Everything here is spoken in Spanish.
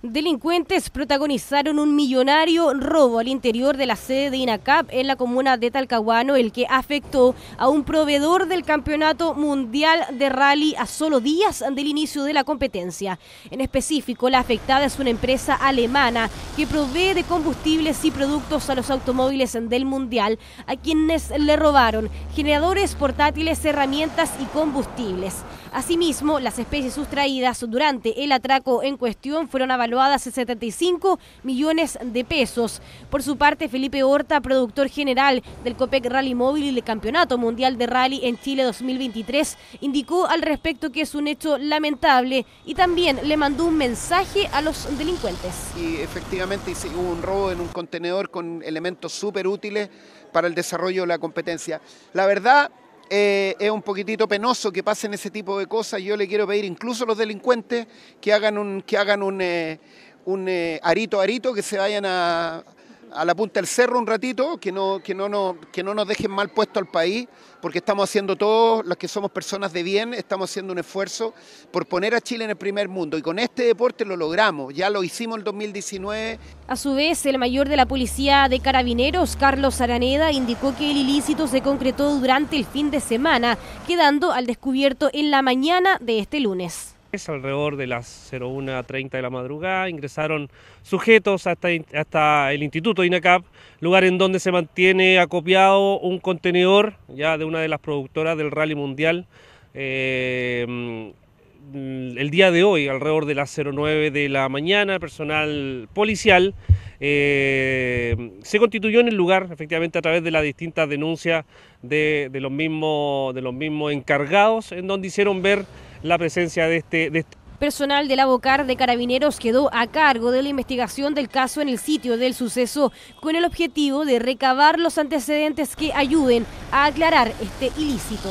Delincuentes protagonizaron un millonario robo al interior de la sede de INACAP en la comuna de Talcahuano, el que afectó a un proveedor del Campeonato Mundial de Rally a solo días del inicio de la competencia. En específico, la afectada es una empresa alemana que provee de combustibles y productos a los automóviles del Mundial, a quienes le robaron generadores portátiles, herramientas y combustibles. Asimismo, las especies sustraídas durante el atraco en cuestión fueron avaluadas en 75 millones de pesos. Por su parte, Felipe Horta, productor general del COPEC Rally Móvil y del Campeonato Mundial de Rally en Chile 2023, indicó al respecto que es un hecho lamentable y también le mandó un mensaje a los delincuentes. Y efectivamente hubo un robo en un contenedor con elementos súper útiles para el desarrollo de la competencia. La verdad, eh, es un poquitito penoso que pasen ese tipo de cosas. Yo le quiero pedir incluso a los delincuentes que hagan un, que hagan un, eh, un eh, arito arito, que se vayan a, a la punta del cerro un ratito, que no, que no, no, que no nos dejen mal puesto al país, porque estamos haciendo todos, los que somos personas de bien, estamos haciendo un esfuerzo por poner a Chile en el primer mundo. Y con este deporte lo logramos, ya lo hicimos en 2019. A su vez, el mayor de la policía de carabineros, Carlos Araneda, indicó que el ilícito se concretó durante el fin de semana, quedando al descubierto en la mañana de este lunes. Es alrededor de las 01.30 de la madrugada ingresaron sujetos hasta, hasta el Instituto INACAP, lugar en donde se mantiene acopiado un contenedor ya de una de las productoras del Rally Mundial. Eh, mm, el día de hoy, alrededor de las 09 de la mañana, personal policial eh, se constituyó en el lugar, efectivamente, a través de las distintas denuncias de, los, mismos, de los mismos encargados, en donde hicieron ver la presencia de este, este Personal del abocar de Carabineros quedó a cargo de la investigación del caso en el sitio del suceso con el objetivo de recabar los antecedentes que ayuden a aclarar este ilícito.